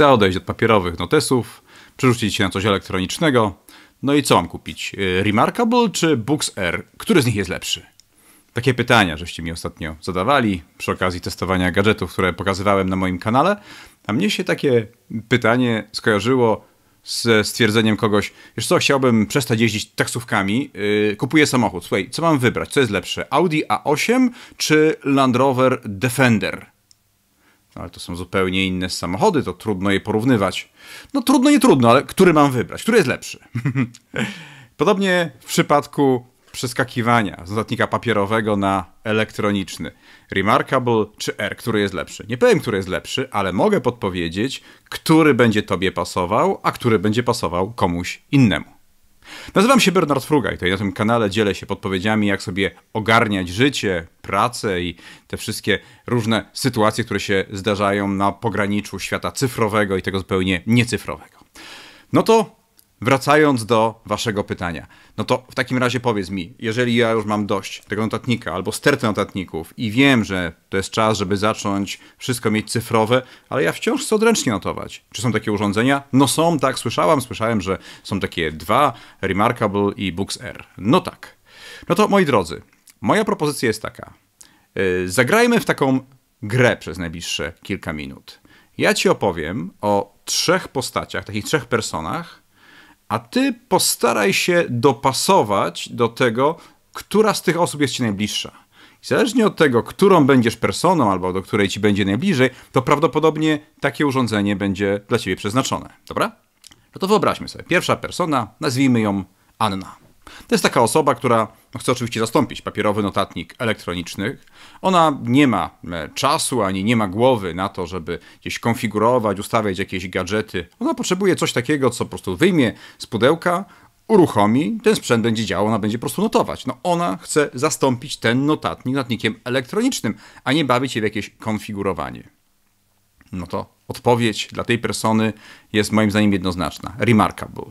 Chcę odejść od papierowych notesów, przerzucić się na coś elektronicznego. No i co mam kupić? Y, Remarkable czy Books Air? Który z nich jest lepszy? Takie pytania, żeście mi ostatnio zadawali przy okazji testowania gadżetów, które pokazywałem na moim kanale. A mnie się takie pytanie skojarzyło ze stwierdzeniem kogoś, już co, chciałbym przestać jeździć taksówkami, yy, kupuję samochód. Słuchaj, co mam wybrać? Co jest lepsze? Audi A8 czy Land Rover Defender? No, ale to są zupełnie inne samochody, to trudno je porównywać. No trudno, nie trudno, ale który mam wybrać? Który jest lepszy? Podobnie w przypadku przeskakiwania z notatnika papierowego na elektroniczny. Remarkable czy R, który jest lepszy? Nie powiem, który jest lepszy, ale mogę podpowiedzieć, który będzie tobie pasował, a który będzie pasował komuś innemu. Nazywam się Bernard Fruga i tutaj na tym kanale dzielę się podpowiedziami, jak sobie ogarniać życie, pracę i te wszystkie różne sytuacje, które się zdarzają na pograniczu świata cyfrowego i tego zupełnie niecyfrowego. No to wracając do waszego pytania, no to w takim razie powiedz mi, jeżeli ja już mam dość tego notatnika albo sterty notatników i wiem, że to jest czas, żeby zacząć wszystko mieć cyfrowe, ale ja wciąż chcę odręcznie notować. Czy są takie urządzenia? No są, tak, słyszałam, słyszałem, że są takie dwa, Remarkable i Books R. No tak. No to moi drodzy, moja propozycja jest taka. Y, zagrajmy w taką grę przez najbliższe kilka minut. Ja ci opowiem o trzech postaciach, takich trzech personach, a ty postaraj się dopasować do tego, która z tych osób jest ci najbliższa. I zależnie od tego, którą będziesz personą albo do której ci będzie najbliżej, to prawdopodobnie takie urządzenie będzie dla ciebie przeznaczone, dobra? No to wyobraźmy sobie. Pierwsza persona, nazwijmy ją Anna. To jest taka osoba, która chce oczywiście zastąpić papierowy notatnik elektronicznych. Ona nie ma e, czasu ani nie ma głowy na to, żeby gdzieś konfigurować, ustawiać jakieś gadżety. Ona potrzebuje coś takiego, co po prostu wyjmie z pudełka, uruchomi, ten sprzęt będzie działał, ona będzie po prostu notować. No ona chce zastąpić ten notatnik notatnikiem elektronicznym, a nie bawić się w jakieś konfigurowanie. No to Odpowiedź dla tej persony jest moim zdaniem jednoznaczna. Remarkable.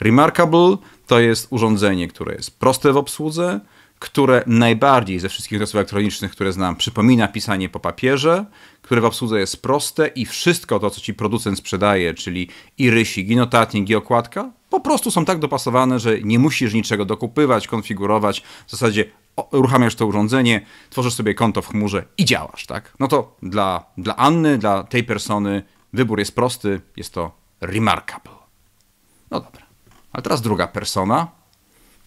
Remarkable to jest urządzenie, które jest proste w obsłudze, które najbardziej ze wszystkich testów elektronicznych, które znam, przypomina pisanie po papierze, które w obsłudze jest proste i wszystko to, co ci producent sprzedaje, czyli i rysik, i notatnik, i okładka, po prostu są tak dopasowane, że nie musisz niczego dokupywać, konfigurować. W zasadzie uruchamiasz to urządzenie, tworzysz sobie konto w chmurze i działasz, tak? No to dla, dla Anny, dla tej persony wybór jest prosty, jest to remarkable. No dobra. A teraz druga persona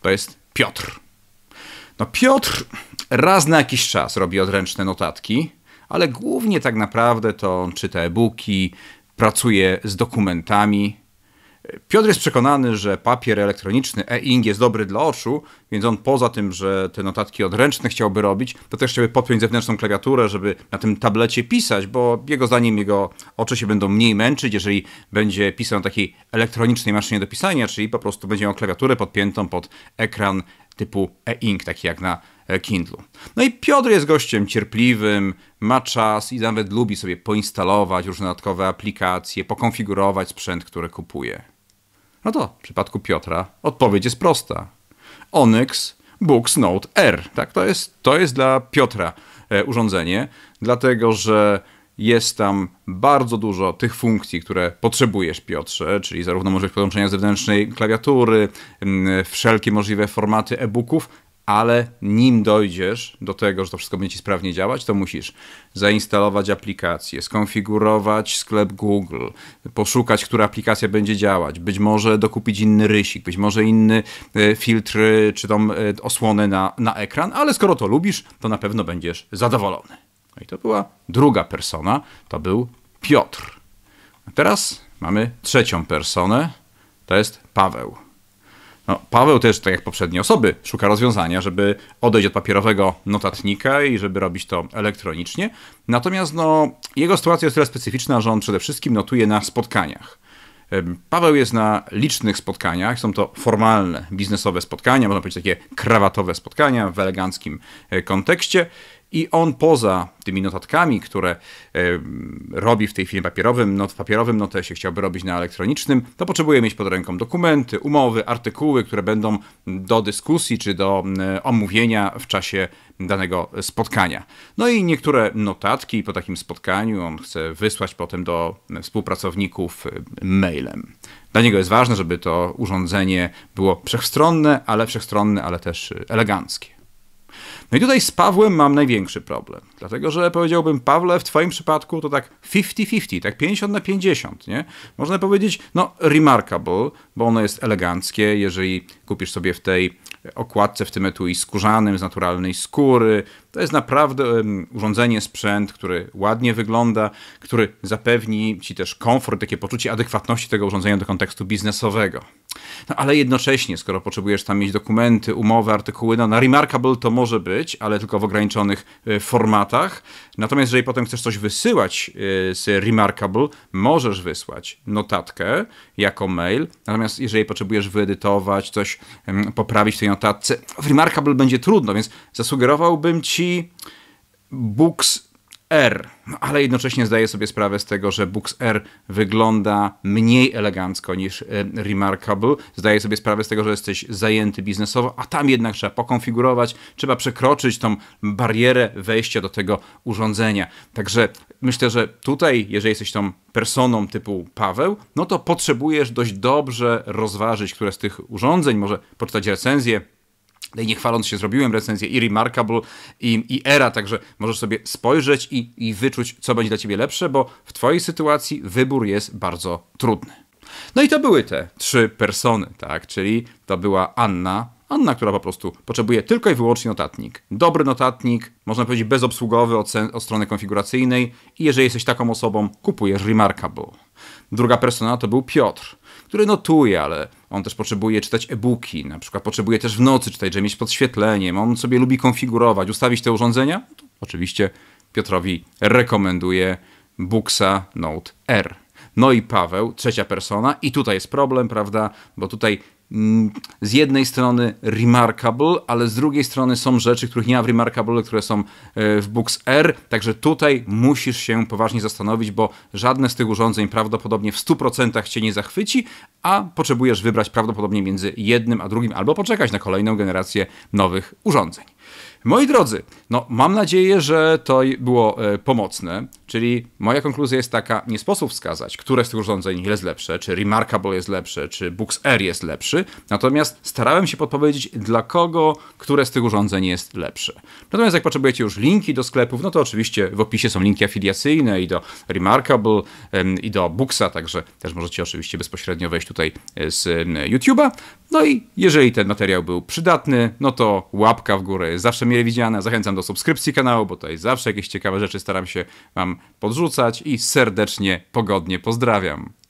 to jest Piotr. No Piotr raz na jakiś czas robi odręczne notatki, ale głównie tak naprawdę to on czyta e-booki, pracuje z dokumentami, Piotr jest przekonany, że papier elektroniczny, e-ink jest dobry dla oczu, więc on poza tym, że te notatki odręczne chciałby robić, to też chciałby podpiąć zewnętrzną klawiaturę, żeby na tym tablecie pisać, bo jego zdaniem jego oczy się będą mniej męczyć, jeżeli będzie pisał na takiej elektronicznej maszynie do pisania, czyli po prostu będzie miał klawiaturę podpiętą pod ekran typu e-ink, taki jak na e, Kindle. No i Piotr jest gościem cierpliwym, ma czas i nawet lubi sobie poinstalować różne dodatkowe aplikacje, pokonfigurować sprzęt, który kupuje. No to w przypadku Piotra odpowiedź jest prosta. Onyx Books Note R. Tak, to jest, to jest dla Piotra e, urządzenie, dlatego że jest tam bardzo dużo tych funkcji, które potrzebujesz, Piotrze, czyli zarówno możliwość podłączenia zewnętrznej klawiatury, mm, e, wszelkie możliwe formaty e-booków, ale nim dojdziesz do tego, że to wszystko będzie ci sprawnie działać, to musisz zainstalować aplikację, skonfigurować sklep Google, poszukać, która aplikacja będzie działać, być może dokupić inny rysik, być może inny e, filtr czy tam e, osłonę na, na ekran, ale skoro to lubisz, to na pewno będziesz zadowolony. No i to była druga persona, to był Piotr. A teraz mamy trzecią personę, to jest Paweł. No, Paweł też, tak jak poprzednie osoby, szuka rozwiązania, żeby odejść od papierowego notatnika i żeby robić to elektronicznie. Natomiast no, jego sytuacja jest tyle specyficzna, że on przede wszystkim notuje na spotkaniach. Paweł jest na licznych spotkaniach, są to formalne, biznesowe spotkania, można powiedzieć takie krawatowe spotkania w eleganckim e, kontekście i on poza tymi notatkami, które e, robi w tej chwili papierowym, not, papierowym notesie, chciałby robić na elektronicznym, to potrzebuje mieć pod ręką dokumenty, umowy, artykuły, które będą do dyskusji czy do omówienia w czasie danego spotkania. No i niektóre notatki po takim spotkaniu on chce wysłać potem do współpracowników e, mailem. Dla niego jest ważne, żeby to urządzenie było wszechstronne, ale wszechstronne, ale też e, eleganckie. No i tutaj z Pawłem mam największy problem, dlatego że powiedziałbym, Pawle, w Twoim przypadku to tak 50-50, tak 50 na 50, nie? Można powiedzieć, no, remarkable, bo ono jest eleganckie, jeżeli kupisz sobie w tej okładce, w tym etui skórzanym, z naturalnej skóry. To jest naprawdę urządzenie, sprzęt, który ładnie wygląda, który zapewni Ci też komfort, takie poczucie adekwatności tego urządzenia do kontekstu biznesowego. No ale jednocześnie, skoro potrzebujesz tam mieć dokumenty, umowy, artykuły, no na Remarkable to może być, ale tylko w ograniczonych e, formatach. Natomiast jeżeli potem chcesz coś wysyłać e, z Remarkable, możesz wysłać notatkę jako mail. Natomiast jeżeli potrzebujesz wyedytować, coś poprawić w tej notatce. W Remarkable będzie trudno, więc zasugerowałbym ci Books R, no ale jednocześnie zdaję sobie sprawę z tego, że Books R wygląda mniej elegancko niż e, Remarkable. Zdaję sobie sprawę z tego, że jesteś zajęty biznesowo, a tam jednak trzeba pokonfigurować, trzeba przekroczyć tą barierę wejścia do tego urządzenia. Także myślę, że tutaj, jeżeli jesteś tą personą typu Paweł, no to potrzebujesz dość dobrze rozważyć, które z tych urządzeń, może poczytać recenzję, no i nie chwaląc się, zrobiłem recenzję i Remarkable, i, i Era, także możesz sobie spojrzeć i, i wyczuć, co będzie dla ciebie lepsze, bo w twojej sytuacji wybór jest bardzo trudny. No i to były te trzy persony, tak? Czyli to była Anna, Anna, która po prostu potrzebuje tylko i wyłącznie notatnik. Dobry notatnik, można powiedzieć bezobsługowy od, od strony konfiguracyjnej i jeżeli jesteś taką osobą, kupujesz Remarkable. Druga persona to był Piotr, który notuje, ale on też potrzebuje czytać e-booki, na przykład potrzebuje też w nocy czytać, żeby mieć podświetleniem, on sobie lubi konfigurować, ustawić te urządzenia. No to oczywiście Piotrowi rekomenduje Booksa Note R. No i Paweł, trzecia persona, i tutaj jest problem, prawda? Bo tutaj mm, z jednej strony remarkable, ale z drugiej strony są rzeczy, których nie ma w remarkable, które są e, w Books R, także tutaj musisz się poważnie zastanowić, bo żadne z tych urządzeń prawdopodobnie w 100% cię nie zachwyci, a potrzebujesz wybrać prawdopodobnie między jednym a drugim, albo poczekać na kolejną generację nowych urządzeń. Moi drodzy, no mam nadzieję, że to było e, pomocne, czyli moja konkluzja jest taka, nie sposób wskazać, które z tych urządzeń jest lepsze, czy Remarkable jest lepsze, czy Books Air jest lepszy, natomiast starałem się podpowiedzieć, dla kogo które z tych urządzeń jest lepsze. Natomiast jak potrzebujecie już linki do sklepów, no to oczywiście w opisie są linki afiliacyjne i do Remarkable, i do Booksa, także też możecie oczywiście bezpośrednio wejść tutaj e, z YouTube'a. No i jeżeli ten materiał był przydatny, no to łapka w górę zawsze mile widziane. Zachęcam do subskrypcji kanału, bo tutaj zawsze jakieś ciekawe rzeczy staram się Wam podrzucać i serdecznie, pogodnie pozdrawiam.